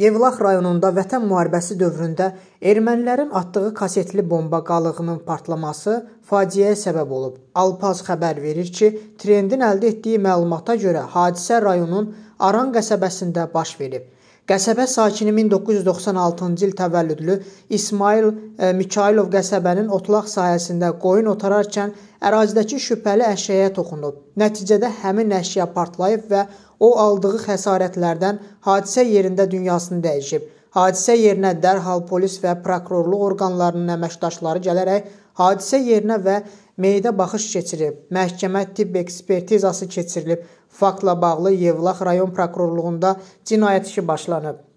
Yevlax rayonunda Vətən müharibəsi dövründə ermənilərin atdığı kasetli bomba qalığının partlaması faciəyə səbəb olub. Alpaz xəbər verir ki, trendin əldə etdiyi məlumata görə hadisə rayonun Aran qəsəbəsində baş verib. Qəsəbə sakini 1996-cı il təvəllüdlü İsmail e, Mikailov qəsəbənin otlaq sahəsində qoyun otararkən ərazidəki şübhəli əşyaya toxunub. Nəticədə həmin əşya partlayıb və O aldığı xəsarətlərdən hadisə yerində dünyasını dəyişib. Hadisə yerinə dərhal polis və prokurorluq orqanlarının əməkdaşları gələrək hadisə yerinə və meyidə baxış keçirib. Məhkəmə tibb ekspertizası keçirilib. Faktla bağlı Yevlax rayon prokurorluğunda cinayət işi başlanıb.